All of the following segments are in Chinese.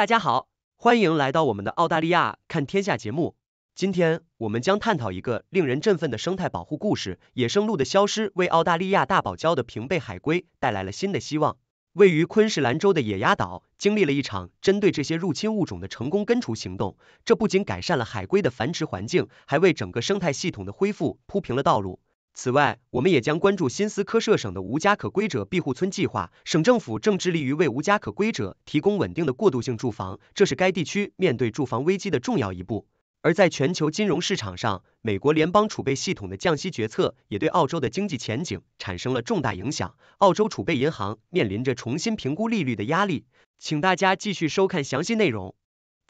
大家好，欢迎来到我们的澳大利亚看天下节目。今天我们将探讨一个令人振奋的生态保护故事：野生鹿的消失为澳大利亚大堡礁的平背海龟带来了新的希望。位于昆士兰州的野鸭岛经历了一场针对这些入侵物种的成功根除行动，这不仅改善了海龟的繁殖环境，还为整个生态系统的恢复铺平了道路。此外，我们也将关注新斯科舍省的无家可归者庇护村计划。省政府正致力于为无家可归者提供稳定的过渡性住房，这是该地区面对住房危机的重要一步。而在全球金融市场上，美国联邦储备系统的降息决策也对澳洲的经济前景产生了重大影响。澳洲储备银行面临着重新评估利率的压力。请大家继续收看详细内容。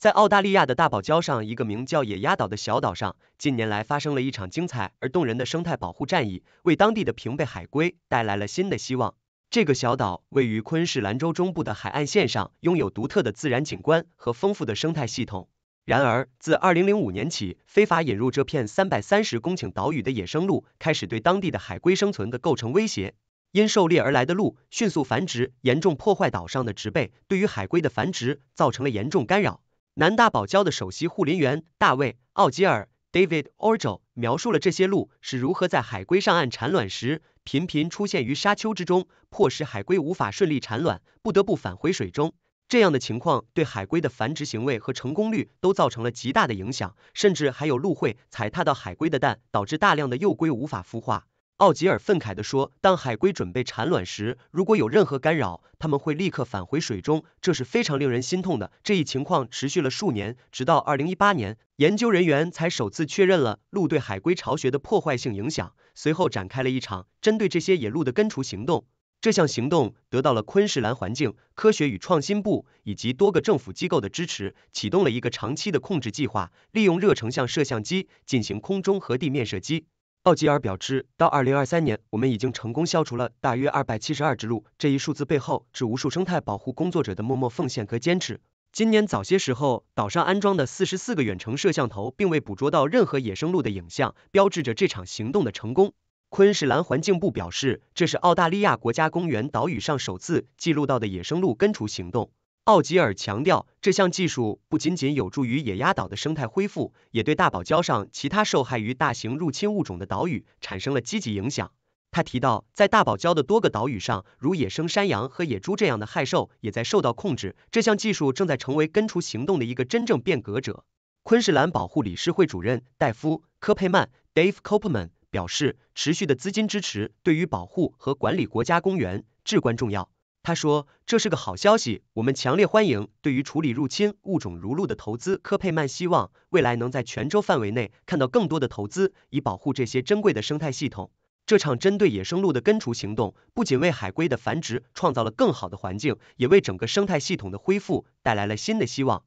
在澳大利亚的大堡礁上，一个名叫野鸭岛的小岛上，近年来发生了一场精彩而动人的生态保护战役，为当地的平背海龟带来了新的希望。这个小岛位于昆士兰州中部的海岸线上，拥有独特的自然景观和丰富的生态系统。然而，自2005年起，非法引入这片330公顷岛屿的野生鹿开始对当地的海龟生存的构成威胁。因狩猎而来的鹿迅速繁殖，严重破坏岛上的植被，对于海龟的繁殖造成了严重干扰。南大堡礁的首席护林员大卫·奥吉尔 （David Ojo） r 描述了这些鹿是如何在海龟上岸产卵时频频出现于沙丘之中，迫使海龟无法顺利产卵，不得不返回水中。这样的情况对海龟的繁殖行为和成功率都造成了极大的影响，甚至还有鹿会踩踏到海龟的蛋，导致大量的幼龟无法孵化。奥吉尔愤慨地说：“当海龟准备产卵时，如果有任何干扰，它们会立刻返回水中，这是非常令人心痛的。这一情况持续了数年，直到二零一八年，研究人员才首次确认了鹿对海龟巢穴的破坏性影响。随后展开了一场针对这些野鹿的根除行动。这项行动得到了昆士兰环境科学与创新部以及多个政府机构的支持，启动了一个长期的控制计划，利用热成像摄像机进行空中和地面射击。”奥吉尔表示，到二零二三年，我们已经成功消除了大约二百七十二只鹿。这一数字背后是无数生态保护工作者的默默奉献和坚持。今年早些时候，岛上安装的四十四个远程摄像头并未捕捉到任何野生鹿的影像，标志着这场行动的成功。昆士兰环境部表示，这是澳大利亚国家公园岛屿上首次记录到的野生鹿根除行动。奥吉尔强调，这项技术不仅仅有助于野鸭岛的生态恢复，也对大堡礁上其他受害于大型入侵物种的岛屿产生了积极影响。他提到，在大堡礁的多个岛屿上，如野生山羊和野猪这样的害兽也在受到控制。这项技术正在成为根除行动的一个真正变革者。昆士兰保护理事会主任戴夫·科佩曼 （Dave Copeman） 表示，持续的资金支持对于保护和管理国家公园至关重要。他说：“这是个好消息，我们强烈欢迎对于处理入侵物种如鹿的投资。”科佩曼希望未来能在全州范围内看到更多的投资，以保护这些珍贵的生态系统。这场针对野生鹿的根除行动不仅为海龟的繁殖创造了更好的环境，也为整个生态系统的恢复带来了新的希望。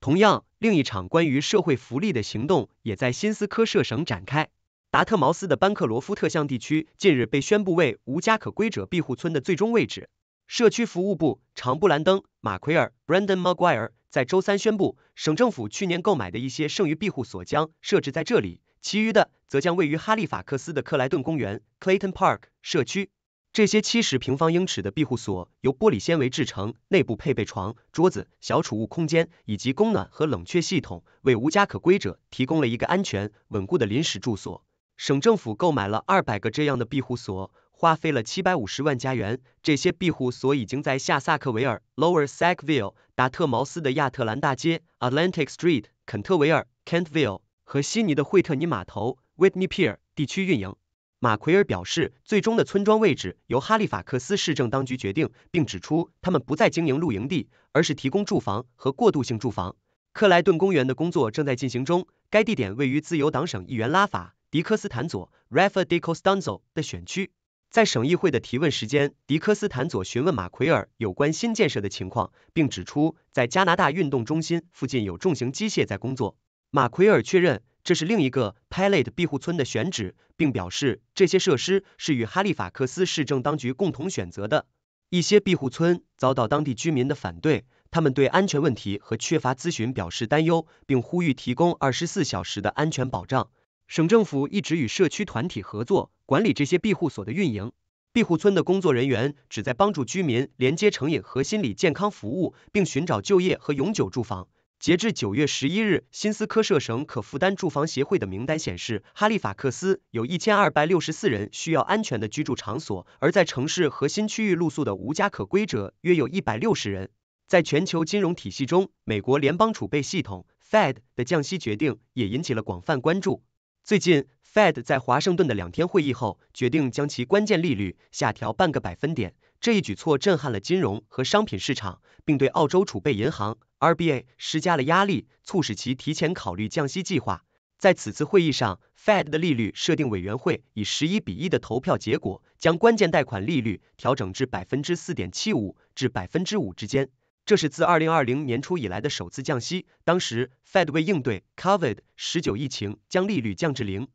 同样，另一场关于社会福利的行动也在新斯科舍省展开。达特茅斯的班克罗夫特巷地区近日被宣布为无家可归者庇护村的最终位置。社区服务部长布兰登·马奎尔 （Brandon Maguire） 在周三宣布，省政府去年购买的一些剩余庇护所将设置在这里，其余的则将位于哈利法克斯的克莱顿公园 （Clayton Park） 社区。这些七十平方英尺的庇护所由玻璃纤维制成，内部配备床、桌子、小储物空间以及供暖和冷却系统，为无家可归者提供了一个安全、稳固的临时住所。省政府购买了二百个这样的庇护所。花费了七百五十万加元。这些庇护所已经在下萨克维尔 （Lower Sackville）、达特茅斯的亚特兰大街 （Atlantic Street）、肯特维尔 （Kentville） 和悉尼的惠特尼码头 （Whitney Pier） 地区运营。马奎尔表示，最终的村庄位置由哈利法克斯市政当局决定，并指出他们不再经营露营地，而是提供住房和过渡性住房。克莱顿公园的工作正在进行中，该地点位于自由党省议员拉法·迪科斯坦佐 r a f a e l Dico Stanzo） 的选区。在省议会的提问时间，迪科斯坦佐询问马奎尔有关新建设的情况，并指出在加拿大运动中心附近有重型机械在工作。马奎尔确认这是另一个 p i l o e t 庇护村的选址，并表示这些设施是与哈利法克斯市政当局共同选择的。一些庇护村遭到当地居民的反对，他们对安全问题和缺乏咨询表示担忧，并呼吁提供24小时的安全保障。省政府一直与社区团体合作管理这些庇护所的运营。庇护村的工作人员旨在帮助居民连接成瘾和心理健康服务，并寻找就业和永久住房。截至九月十一日，新斯科舍省可负担住房协会的名单显示，哈利法克斯有一千二百六十四人需要安全的居住场所，而在城市核心区域露宿的无家可归者约有一百六十人。在全球金融体系中，美国联邦储备系统 （Fed） 的降息决定也引起了广泛关注。最近，Fed 在华盛顿的两天会议后，决定将其关键利率下调半个百分点。这一举措震撼了金融和商品市场，并对澳洲储备银行 RBA 施加了压力，促使其提前考虑降息计划。在此次会议上，Fed 的利率设定委员会以十一比一的投票结果，将关键贷款利率调整至百分之四点七五至百分之五之间。这是自二零二零年初以来的首次降息。当时，Fed 为应对 Covid-19 疫情，将利率降至零。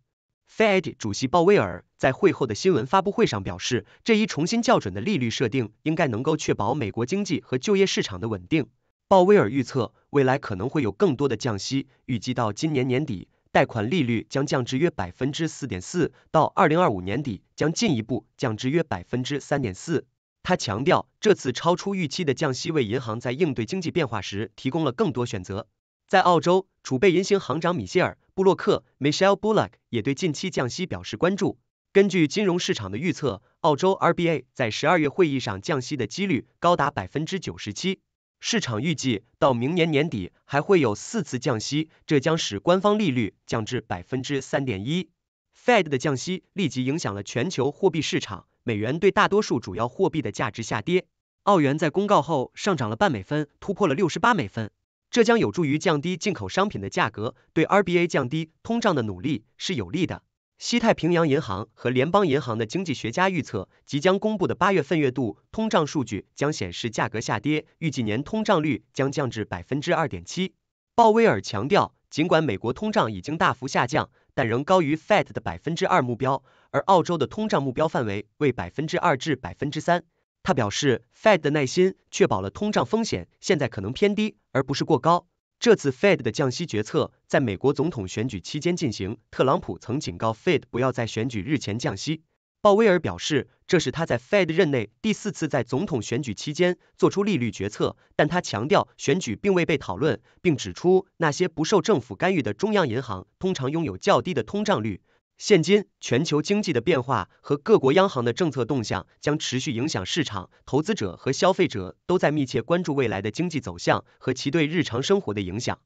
Fed 主席鲍威尔在会后的新闻发布会上表示，这一重新校准的利率设定应该能够确保美国经济和就业市场的稳定。鲍威尔预测，未来可能会有更多的降息，预计到今年年底，贷款利率将降至约百分之四点四，到二零二五年底将进一步降至约百分之三点四。他强调，这次超出预期的降息为银行在应对经济变化时提供了更多选择。在澳洲，储备银行行长米歇尔·布洛克 （Michelle Bullock） 也对近期降息表示关注。根据金融市场的预测，澳洲 RBA 在十二月会议上降息的几率高达百分之九十七。市场预计到明年年底还会有四次降息，这将使官方利率降至百分之三点一。Fed 的降息立即影响了全球货币市场。美元对大多数主要货币的价值下跌，澳元在公告后上涨了半美分，突破了六十八美分，这将有助于降低进口商品的价格，对 RBA 降低通胀的努力是有利的。西太平洋银行和联邦银行的经济学家预测，即将公布的八月份月度通胀数据将显示价格下跌，预计年通胀率将降至百分之二点七。鲍威尔强调，尽管美国通胀已经大幅下降，但仍高于 Fed 的百分之二目标。而澳洲的通胀目标范围为百分之二至百分之三。他表示，Fed 的耐心确保了通胀风险现在可能偏低，而不是过高。这次 Fed 的降息决策在美国总统选举期间进行，特朗普曾警告 Fed 不要在选举日前降息。鲍威尔表示，这是他在 Fed 任内第四次在总统选举期间做出利率决策，但他强调选举并未被讨论，并指出那些不受政府干预的中央银行通常拥有较低的通胀率。现今全球经济的变化和各国央行的政策动向将持续影响市场，投资者和消费者都在密切关注未来的经济走向和其对日常生活的影响。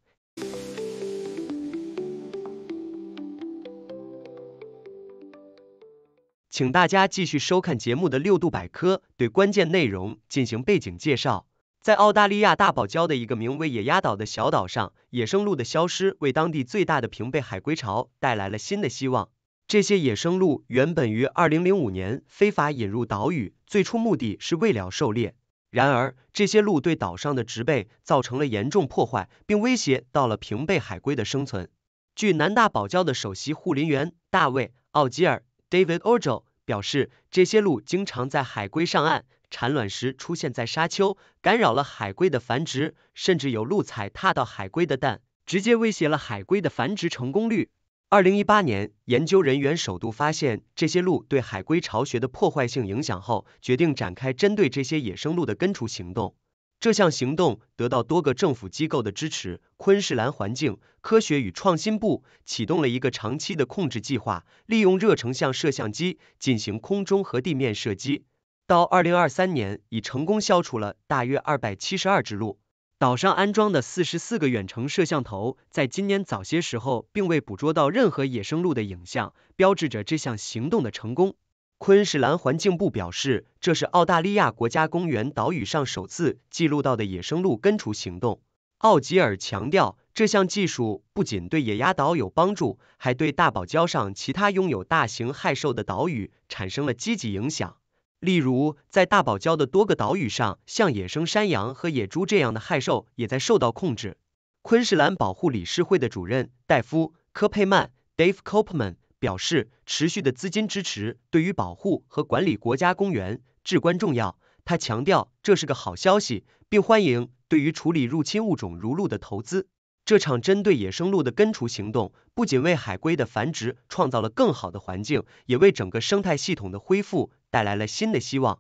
请大家继续收看节目的六度百科，对关键内容进行背景介绍。在澳大利亚大堡礁的一个名为野鸭岛的小岛上，野生鹿的消失为当地最大的平背海龟潮带来了新的希望。这些野生鹿原本于二零零五年非法引入岛屿，最初目的是为了狩猎。然而，这些鹿对岛上的植被造成了严重破坏，并威胁到了平背海龟的生存。据南大堡礁的首席护林员大卫·奥吉尔 （David Ojo） r 表示，这些鹿经常在海龟上岸产卵时出现在沙丘，干扰了海龟的繁殖，甚至有鹿踩踏到海龟的蛋，直接威胁了海龟的繁殖成功率。二零一八年，研究人员首度发现这些鹿对海龟巢穴的破坏性影响后，决定展开针对这些野生鹿的根除行动。这项行动得到多个政府机构的支持。昆士兰环境、科学与创新部启动了一个长期的控制计划，利用热成像摄像机进行空中和地面射击。到二零二三年，已成功消除了大约二百七十二只鹿。岛上安装的四十四个远程摄像头，在今年早些时候并未捕捉到任何野生鹿的影像，标志着这项行动的成功。昆士兰环境部表示，这是澳大利亚国家公园岛屿上首次记录到的野生鹿根除行动。奥吉尔强调，这项技术不仅对野鸭岛有帮助，还对大堡礁上其他拥有大型害兽的岛屿产生了积极影响。例如，在大堡礁的多个岛屿上，像野生山羊和野猪这样的害兽也在受到控制。昆士兰保护理事会的主任戴夫·科佩曼 （Dave Copeman） 表示，持续的资金支持对于保护和管理国家公园至关重要。他强调，这是个好消息，并欢迎对于处理入侵物种如鹿的投资。这场针对野生鹿的根除行动不仅为海龟的繁殖创造了更好的环境，也为整个生态系统的恢复。带来了新的希望。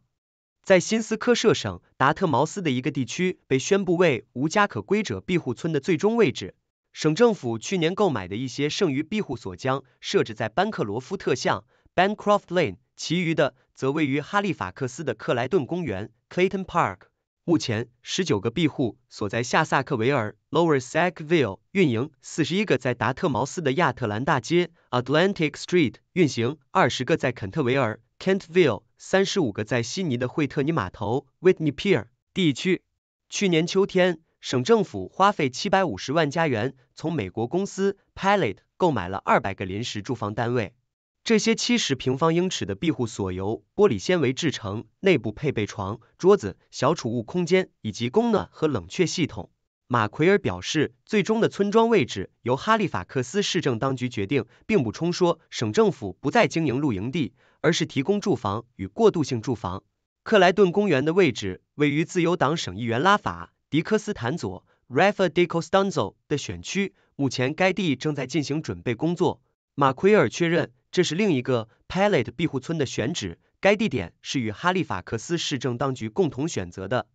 在新斯科舍省达特茅斯的一个地区被宣布为无家可归者庇护村的最终位置。省政府去年购买的一些剩余庇护所将设置在班克罗夫特巷 （Bankcroft Lane），其余的则位于哈利法克斯的克莱顿公园 （Clayton Park）。目前，十九个庇护所在下萨克维尔 （Lower Sackville） 运营，四十一个在达特茅斯的亚特兰大街 （Atlantic Street） 运行，二十个在肯特维尔。Kentville，三十五个在悉尼的惠特尼码头 （Whitney Pier） 地区，去年秋天，省政府花费七百五十万加元，从美国公司 p i l o e t 购买了二百个临时住房单位。这些七十平方英尺的庇护所由玻璃纤维制成，内部配备床、桌子、小储物空间以及供暖和冷却系统。马奎尔表示，最终的村庄位置由哈利法克斯市政当局决定，并补充说，省政府不再经营露营地，而是提供住房与过渡性住房。克莱顿公园的位置位于自由党省议员拉法·迪科斯坦佐 r a f a Dico Stanzo） 的选区，目前该地正在进行准备工作。马奎尔确认，这是另一个 p a l o e t 庇护村的选址，该地点是与哈利法克斯市政当局共同选择的。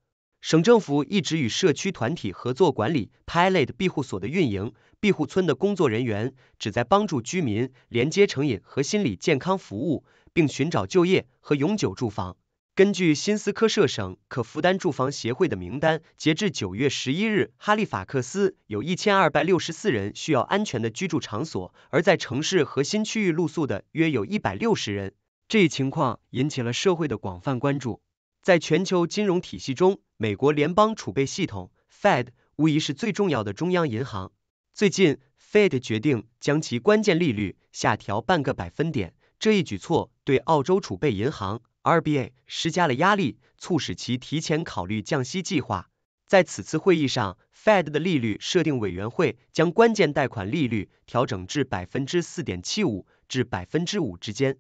省政府一直与社区团体合作管理 Pilot 庇护所的运营，庇护村的工作人员旨在帮助居民连接成瘾和心理健康服务，并寻找就业和永久住房。根据新斯科舍省可负担住房协会的名单，截至九月十一日，哈利法克斯有1264人需要安全的居住场所，而在城市核心区域露宿的约有一百六十人。这一情况引起了社会的广泛关注。在全球金融体系中，美国联邦储备系统 （Fed） 无疑是最重要的中央银行。最近，Fed 决定将其关键利率下调半个百分点。这一举措对澳洲储备银行 （RBA） 施加了压力，促使其提前考虑降息计划。在此次会议上，Fed 的利率设定委员会将关键贷款利率调整至百分之四点七五至百分之五之间。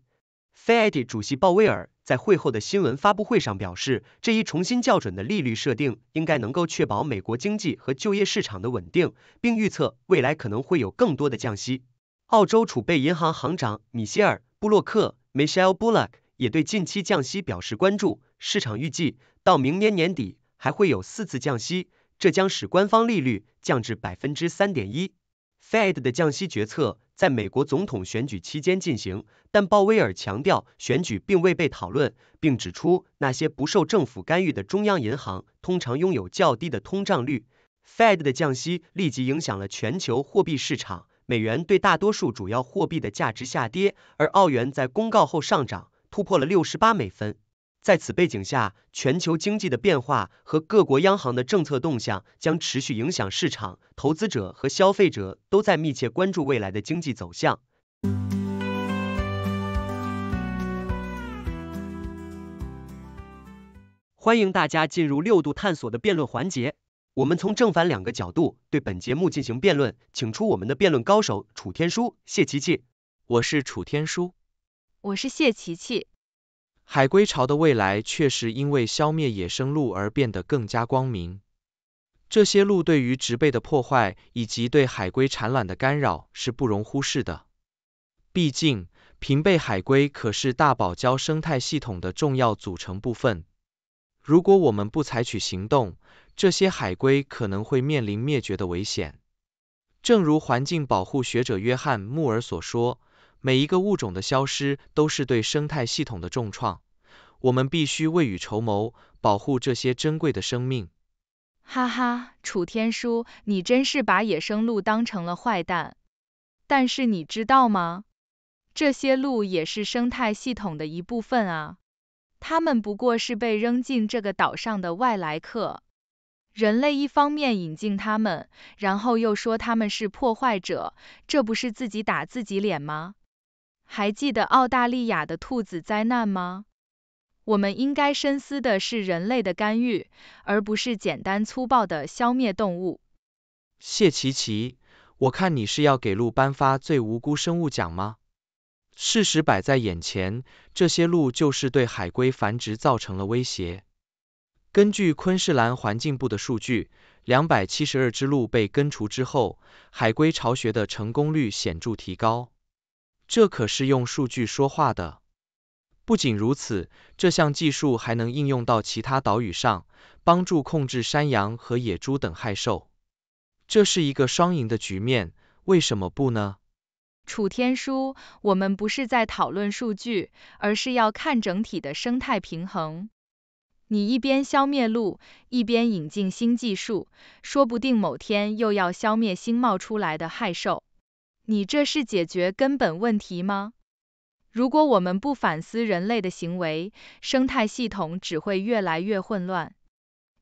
Fed 主席鲍威尔在会后的新闻发布会上表示，这一重新校准的利率设定应该能够确保美国经济和就业市场的稳定，并预测未来可能会有更多的降息。澳洲储备银行行长米歇尔·布洛克 （Michelle Bullock） 也对近期降息表示关注。市场预计，到明年年底还会有四次降息，这将使官方利率降至百分之三点一。Fed 的降息决策。在美国总统选举期间进行，但鲍威尔强调，选举并未被讨论，并指出那些不受政府干预的中央银行通常拥有较低的通胀率。Fed 的降息立即影响了全球货币市场，美元对大多数主要货币的价值下跌，而澳元在公告后上涨，突破了六十八美分。在此背景下，全球经济的变化和各国央行的政策动向将持续影响市场，投资者和消费者都在密切关注未来的经济走向。欢迎大家进入六度探索的辩论环节，我们从正反两个角度对本节目进行辩论，请出我们的辩论高手楚天舒、谢琪琪，我是楚天舒，我是谢琪琪。海龟潮的未来确实因为消灭野生鹿而变得更加光明。这些鹿对于植被的破坏以及对海龟产卵的干扰是不容忽视的。毕竟，平背海龟可是大堡礁生态系统的重要组成部分。如果我们不采取行动，这些海龟可能会面临灭绝的危险。正如环境保护学者约翰·穆尔所说。每一个物种的消失都是对生态系统的重创，我们必须未雨绸缪，保护这些珍贵的生命。哈哈，楚天舒，你真是把野生鹿当成了坏蛋。但是你知道吗？这些鹿也是生态系统的一部分啊，它们不过是被扔进这个岛上的外来客。人类一方面引进它们，然后又说它们是破坏者，这不是自己打自己脸吗？还记得澳大利亚的兔子灾难吗？我们应该深思的是人类的干预，而不是简单粗暴的消灭动物。谢奇奇，我看你是要给鹿颁发最无辜生物奖吗？事实摆在眼前，这些鹿就是对海龟繁殖造成了威胁。根据昆士兰环境部的数据，两百七十二只鹿被根除之后，海龟巢穴的成功率显著提高。这可是用数据说话的。不仅如此，这项技术还能应用到其他岛屿上，帮助控制山羊和野猪等害兽。这是一个双赢的局面，为什么不呢？楚天舒，我们不是在讨论数据，而是要看整体的生态平衡。你一边消灭鹿，一边引进新技术，说不定某天又要消灭新冒出来的害兽。你这是解决根本问题吗？如果我们不反思人类的行为，生态系统只会越来越混乱。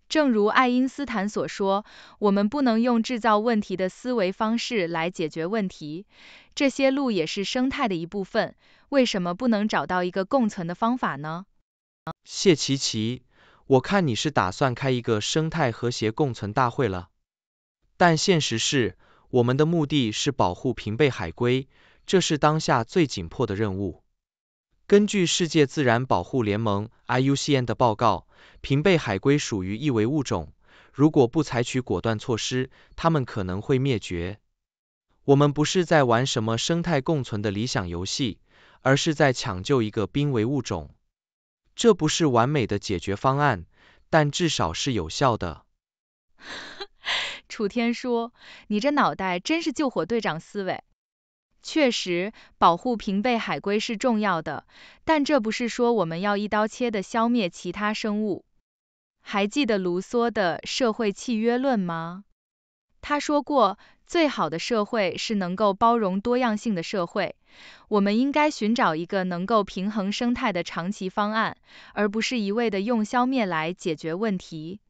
正如爱因斯坦所说，我们不能用制造问题的思维方式来解决问题。这些路也是生态的一部分，为什么不能找到一个共存的方法呢？谢奇奇，我看你是打算开一个生态和谐共存大会了，但现实是。我们的目的是保护平背海龟，这是当下最紧迫的任务。根据世界自然保护联盟 （IUCN） 的报告，平背海龟属于易危物种，如果不采取果断措施，它们可能会灭绝。我们不是在玩什么生态共存的理想游戏，而是在抢救一个濒危物种。这不是完美的解决方案，但至少是有效的。楚天说：“你这脑袋真是救火队长思维。确实，保护平背海龟是重要的，但这不是说我们要一刀切的消灭其他生物。还记得卢梭的《社会契约论》吗？他说过，最好的社会是能够包容多样性的社会。我们应该寻找一个能够平衡生态的长期方案，而不是一味的用消灭来解决问题。”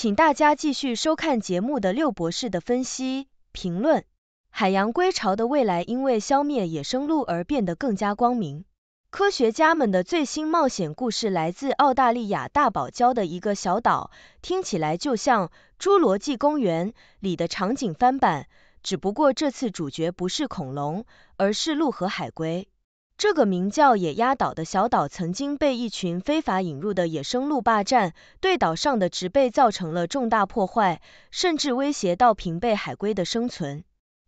请大家继续收看节目的六博士的分析评论。海洋归巢的未来因为消灭野生鹿而变得更加光明。科学家们的最新冒险故事来自澳大利亚大堡礁的一个小岛，听起来就像《侏罗纪公园》里的场景翻版，只不过这次主角不是恐龙，而是鹿和海龟。这个名叫野鸭岛的小岛曾经被一群非法引入的野生鹿霸占，对岛上的植被造成了重大破坏，甚至威胁到平背海龟的生存。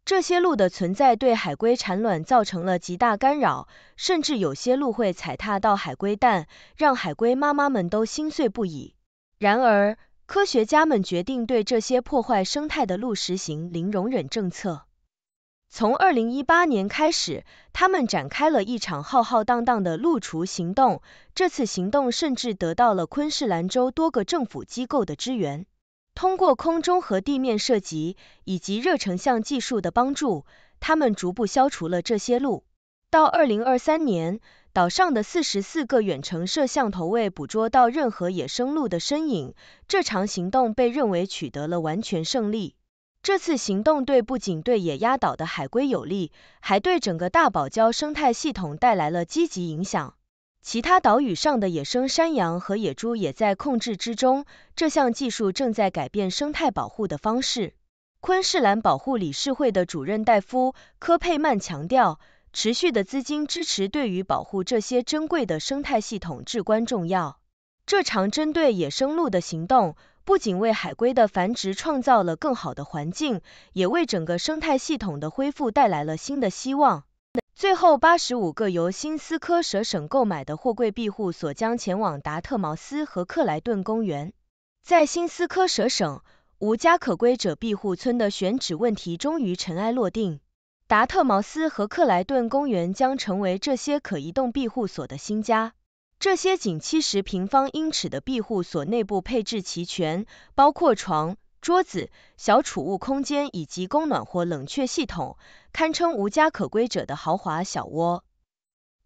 这些鹿的存在对海龟产卵造成了极大干扰，甚至有些鹿会踩踏到海龟蛋，让海龟妈妈们都心碎不已。然而，科学家们决定对这些破坏生态的鹿实行零容忍政策。从2018年开始，他们展开了一场浩浩荡荡的鹿除行动。这次行动甚至得到了昆士兰州多个政府机构的支援。通过空中和地面射击以及热成像技术的帮助，他们逐步消除了这些鹿。到2023年，岛上的44个远程摄像头未捕捉到任何野生鹿的身影。这场行动被认为取得了完全胜利。这次行动对不仅对野鸭岛的海龟有利，还对整个大堡礁生态系统带来了积极影响。其他岛屿上的野生山羊和野猪也在控制之中。这项技术正在改变生态保护的方式。昆士兰保护理事会的主任戴夫·科佩曼强调，持续的资金支持对于保护这些珍贵的生态系统至关重要。这场针对野生鹿的行动。不仅为海龟的繁殖创造了更好的环境，也为整个生态系统的恢复带来了新的希望。最后，八十五个由新斯科舍省购买的货柜庇护所将前往达特茅斯和克莱顿公园。在新斯科舍省，无家可归者庇护村的选址问题终于尘埃落定，达特茅斯和克莱顿公园将成为这些可移动庇护所的新家。这些仅七十平方英尺的庇护所内部配置齐全，包括床、桌子、小储物空间以及供暖或冷却系统，堪称无家可归者的豪华小窝。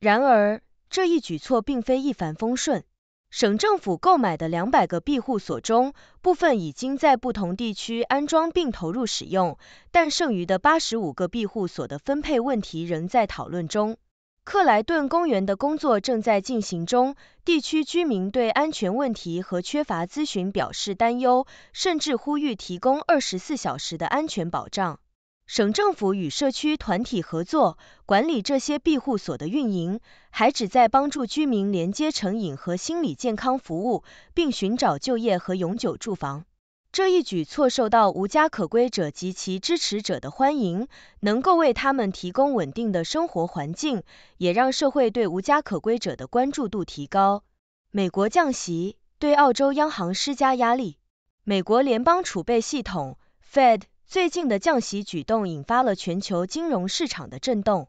然而，这一举措并非一帆风顺。省政府购买的两百个庇护所中，部分已经在不同地区安装并投入使用，但剩余的八十五个庇护所的分配问题仍在讨论中。克莱顿公园的工作正在进行中，地区居民对安全问题和缺乏咨询表示担忧，甚至呼吁提供二十四小时的安全保障。省政府与社区团体合作，管理这些庇护所的运营，还旨在帮助居民连接成瘾和心理健康服务，并寻找就业和永久住房。这一举措受到无家可归者及其支持者的欢迎，能够为他们提供稳定的生活环境，也让社会对无家可归者的关注度提高。美国降息对澳洲央行施加压力。美国联邦储备系统 （Fed） 最近的降息举动引发了全球金融市场的震动。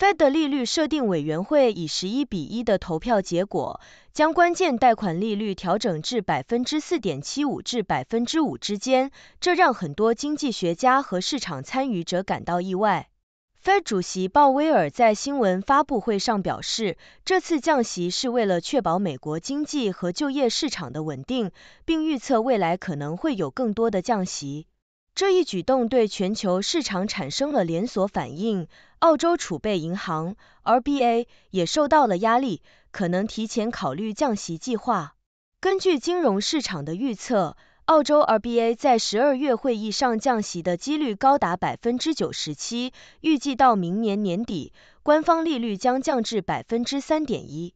Fed 利率设定委员会以十一比一的投票结果，将关键贷款利率调整至百分之四点七五至百分之五之间，这让很多经济学家和市场参与者感到意外。Fed 主席鲍威尔在新闻发布会上表示，这次降息是为了确保美国经济和就业市场的稳定，并预测未来可能会有更多的降息。这一举动对全球市场产生了连锁反应，澳洲储备银行 RBA 也受到了压力，可能提前考虑降息计划。根据金融市场的预测，澳洲 RBA 在十二月会议上降息的几率高达百分之九十七，预计到明年年底，官方利率将降至百分之三点一。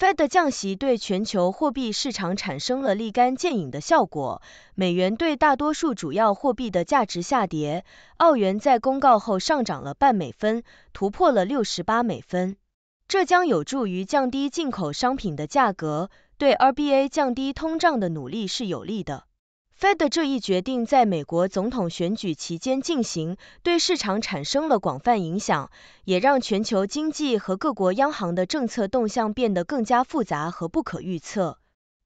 Fed 降息对全球货币市场产生了立竿见影的效果，美元对大多数主要货币的价值下跌，澳元在公告后上涨了半美分，突破了68美分。这将有助于降低进口商品的价格，对 RBA 降低通胀的努力是有利的。Fed 的这一决定在美国总统选举期间进行，对市场产生了广泛影响，也让全球经济和各国央行的政策动向变得更加复杂和不可预测。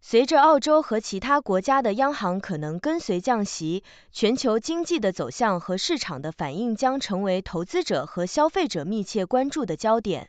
随着澳洲和其他国家的央行可能跟随降息，全球经济的走向和市场的反应将成为投资者和消费者密切关注的焦点。